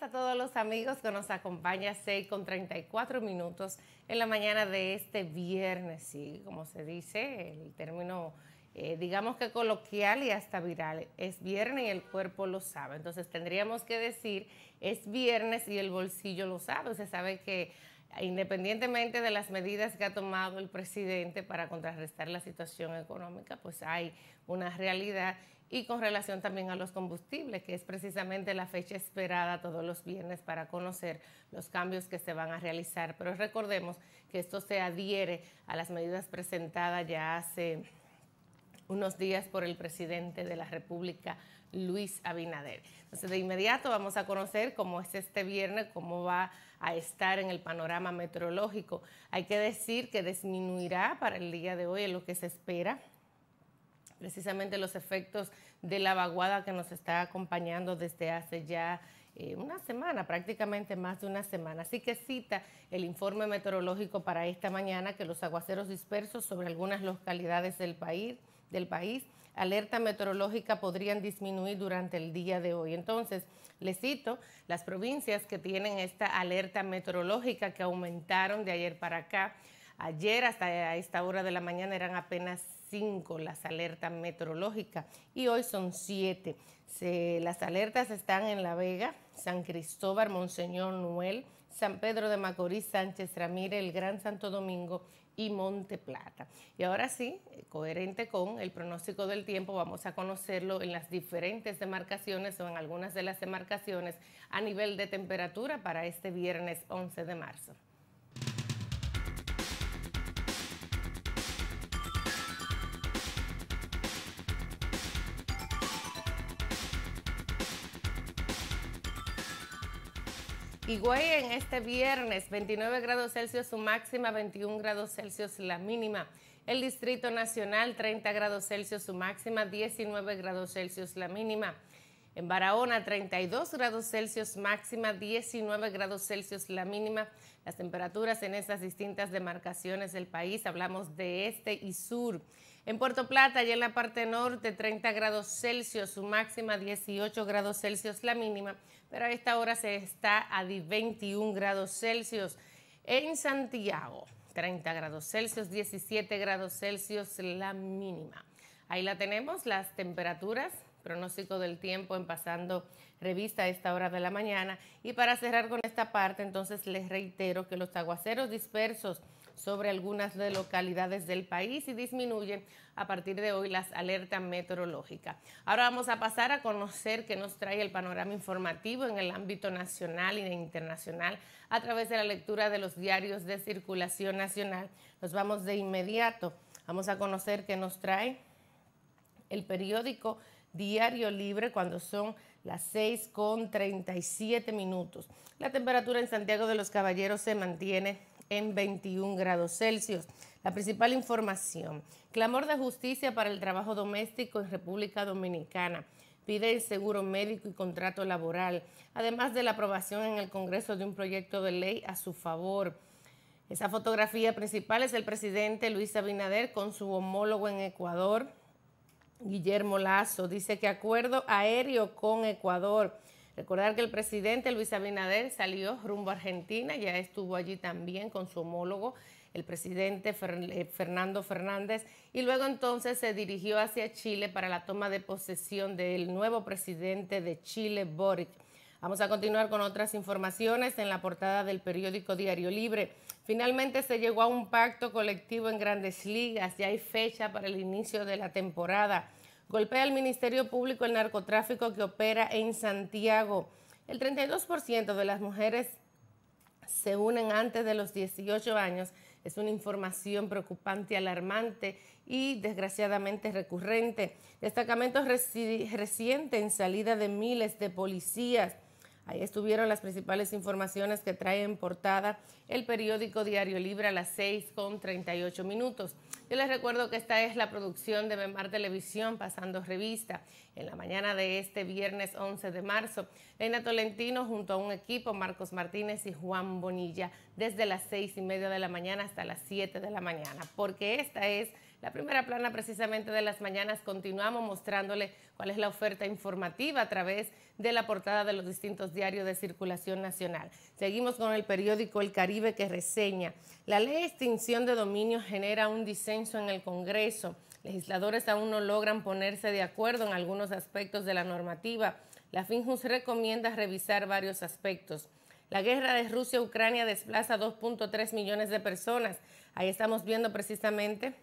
a todos los amigos que nos acompañan 6 con 34 minutos en la mañana de este viernes. Sí, como se dice, el término, eh, digamos que coloquial y hasta viral, es viernes y el cuerpo lo sabe. Entonces tendríamos que decir, es viernes y el bolsillo lo sabe. Se sabe que independientemente de las medidas que ha tomado el presidente para contrarrestar la situación económica, pues hay una realidad y con relación también a los combustibles, que es precisamente la fecha esperada todos los viernes para conocer los cambios que se van a realizar. Pero recordemos que esto se adhiere a las medidas presentadas ya hace unos días por el presidente de la República, Luis Abinader. Entonces, de inmediato vamos a conocer cómo es este viernes, cómo va a estar en el panorama meteorológico. Hay que decir que disminuirá para el día de hoy lo que se espera precisamente los efectos de la vaguada que nos está acompañando desde hace ya eh, una semana, prácticamente más de una semana. Así que cita el informe meteorológico para esta mañana que los aguaceros dispersos sobre algunas localidades del país, alerta meteorológica podrían disminuir durante el día de hoy. Entonces, le cito las provincias que tienen esta alerta meteorológica que aumentaron de ayer para acá. Ayer hasta esta hora de la mañana eran apenas las alertas meteorológicas y hoy son siete. las alertas están en La Vega, San Cristóbal, Monseñor Noel, San Pedro de Macorís, Sánchez Ramírez, el Gran Santo Domingo y Monte Plata. Y ahora sí, coherente con el pronóstico del tiempo, vamos a conocerlo en las diferentes demarcaciones o en algunas de las demarcaciones a nivel de temperatura para este viernes 11 de marzo. Higüey en este viernes, 29 grados Celsius su máxima, 21 grados Celsius la mínima. El Distrito Nacional, 30 grados Celsius su máxima, 19 grados Celsius la mínima. En Barahona, 32 grados Celsius máxima, 19 grados Celsius la mínima. Las temperaturas en estas distintas demarcaciones del país, hablamos de este y sur. En Puerto Plata, y en la parte norte, 30 grados Celsius, su máxima 18 grados Celsius, la mínima, pero a esta hora se está a 21 grados Celsius. En Santiago, 30 grados Celsius, 17 grados Celsius, la mínima. Ahí la tenemos, las temperaturas, pronóstico del tiempo en pasando revista a esta hora de la mañana. Y para cerrar con esta parte, entonces les reitero que los aguaceros dispersos sobre algunas de localidades del país y disminuye a partir de hoy las alertas meteorológicas. Ahora vamos a pasar a conocer qué nos trae el panorama informativo en el ámbito nacional e internacional a través de la lectura de los diarios de circulación nacional. Nos vamos de inmediato. Vamos a conocer qué nos trae el periódico Diario Libre cuando son las 6 con 37 minutos. La temperatura en Santiago de los Caballeros se mantiene en 21 grados Celsius. La principal información, clamor de justicia para el trabajo doméstico en República Dominicana. Pide el seguro médico y contrato laboral, además de la aprobación en el Congreso de un proyecto de ley a su favor. Esa fotografía principal es el presidente Luis Abinader con su homólogo en Ecuador, Guillermo Lazo. Dice que acuerdo aéreo con Ecuador Recordar que el presidente Luis Abinader salió rumbo a Argentina, ya estuvo allí también con su homólogo, el presidente eh, Fernando Fernández, y luego entonces se dirigió hacia Chile para la toma de posesión del nuevo presidente de Chile, Boric. Vamos a continuar con otras informaciones en la portada del periódico Diario Libre. Finalmente se llegó a un pacto colectivo en grandes ligas, ya hay fecha para el inicio de la temporada. Golpea al Ministerio Público el narcotráfico que opera en Santiago. El 32% de las mujeres se unen antes de los 18 años. Es una información preocupante, alarmante y desgraciadamente recurrente. Destacamentos reciente en salida de miles de policías. Ahí estuvieron las principales informaciones que trae en portada el periódico Diario Libre a las 6 con 38 minutos. Yo les recuerdo que esta es la producción de Memar Televisión, pasando revista en la mañana de este viernes 11 de marzo. Elena Tolentino junto a un equipo, Marcos Martínez y Juan Bonilla, desde las seis y media de la mañana hasta las siete de la mañana, porque esta es la primera plana precisamente de las mañanas. Continuamos mostrándole cuál es la oferta informativa a través de la portada de los distintos diarios de circulación nacional. Seguimos con el periódico El Caribe que reseña, la ley de extinción de dominio genera un disenso en el Congreso legisladores aún no logran ponerse de acuerdo en algunos aspectos de la normativa. La FinJus recomienda revisar varios aspectos. La guerra de Rusia-Ucrania desplaza 2.3 millones de personas. Ahí estamos viendo precisamente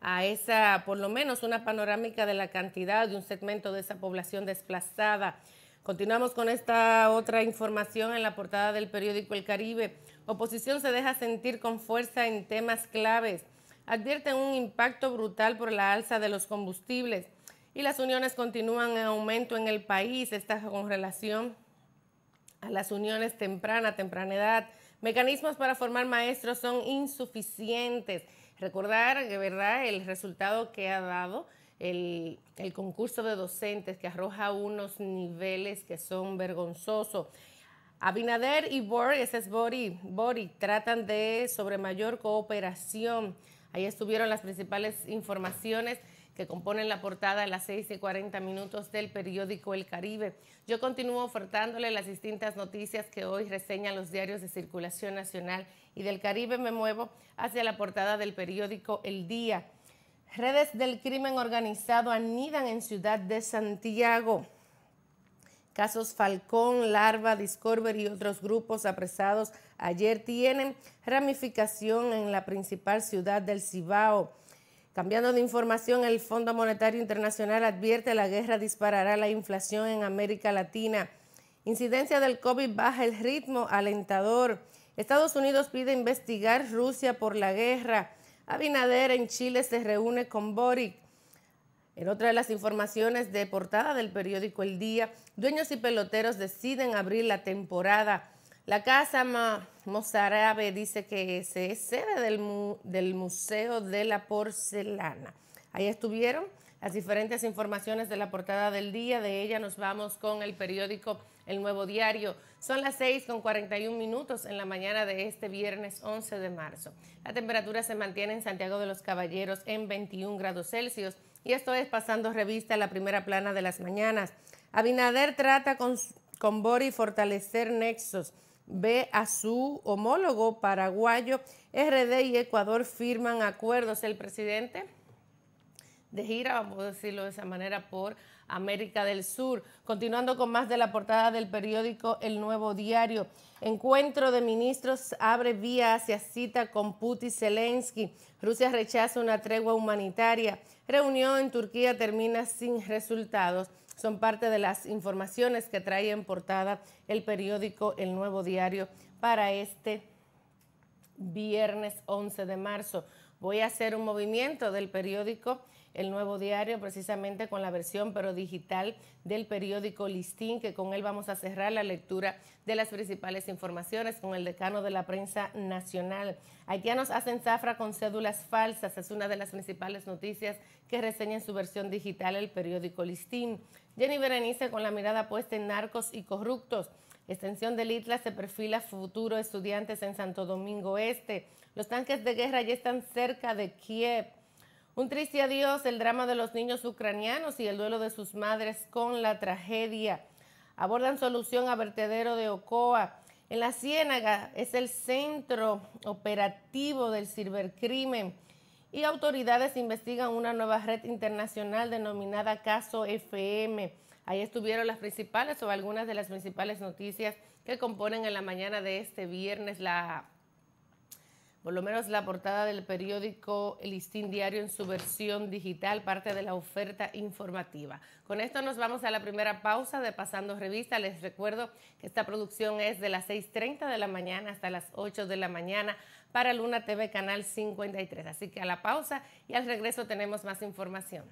a esa, por lo menos una panorámica de la cantidad de un segmento de esa población desplazada. Continuamos con esta otra información en la portada del periódico El Caribe. Oposición se deja sentir con fuerza en temas claves advierten un impacto brutal por la alza de los combustibles y las uniones continúan en aumento en el país. Esta con relación a las uniones temprana, temprana Mecanismos para formar maestros son insuficientes. Recordar, de verdad, el resultado que ha dado el, concurso de docentes que arroja unos niveles que son vergonzosos. Abinader y Bori, ese es Bori, Bori, tratan de sobre mayor cooperación Ahí estuvieron las principales informaciones que componen la portada a las 6 y 40 minutos del periódico El Caribe. Yo continúo ofertándole las distintas noticias que hoy reseñan los diarios de circulación nacional y del Caribe me muevo hacia la portada del periódico El Día. Redes del crimen organizado anidan en Ciudad de Santiago. Casos Falcón, Larva, Discovery y otros grupos apresados ayer tienen ramificación en la principal ciudad del Cibao. Cambiando de información, el Fondo Monetario Internacional advierte la guerra disparará la inflación en América Latina. Incidencia del COVID baja el ritmo alentador. Estados Unidos pide investigar Rusia por la guerra. Abinader en Chile se reúne con Boric. En otra de las informaciones de portada del periódico El Día, dueños y peloteros deciden abrir la temporada. La Casa Mozarabe dice que se es sede del, del Museo de la Porcelana. Ahí estuvieron las diferentes informaciones de la portada del día. De ella nos vamos con el periódico El Nuevo Diario. Son las 6 con 41 minutos en la mañana de este viernes 11 de marzo. La temperatura se mantiene en Santiago de los Caballeros en 21 grados Celsius y esto es pasando revista a la primera plana de las mañanas. Abinader trata con, con Bori fortalecer nexos. Ve a su homólogo paraguayo. RD y Ecuador firman acuerdos. El presidente de gira, vamos a decirlo de esa manera, por América del Sur. Continuando con más de la portada del periódico El Nuevo Diario. Encuentro de ministros abre vía hacia cita con Putin Zelensky. Rusia rechaza una tregua humanitaria reunión en Turquía termina sin resultados. Son parte de las informaciones que trae en portada el periódico El Nuevo Diario para este viernes 11 de marzo. Voy a hacer un movimiento del periódico el nuevo diario, precisamente con la versión pero digital del periódico Listín, que con él vamos a cerrar la lectura de las principales informaciones con el decano de la prensa nacional. Haitianos hacen zafra con cédulas falsas, es una de las principales noticias que reseña en su versión digital el periódico Listín. Jenny Berenice con la mirada puesta en narcos y corruptos. Extensión del ITLA se perfila futuro estudiantes en Santo Domingo Este. Los tanques de guerra ya están cerca de Kiev. Un triste adiós, el drama de los niños ucranianos y el duelo de sus madres con la tragedia. Abordan solución a vertedero de Ocoa. En la Ciénaga es el centro operativo del cibercrimen y autoridades investigan una nueva red internacional denominada Caso FM. Ahí estuvieron las principales o algunas de las principales noticias que componen en la mañana de este viernes la por lo menos la portada del periódico El Listín Diario en su versión digital, parte de la oferta informativa. Con esto nos vamos a la primera pausa de Pasando Revista. Les recuerdo que esta producción es de las 6.30 de la mañana hasta las 8 de la mañana para Luna TV Canal 53. Así que a la pausa y al regreso tenemos más información.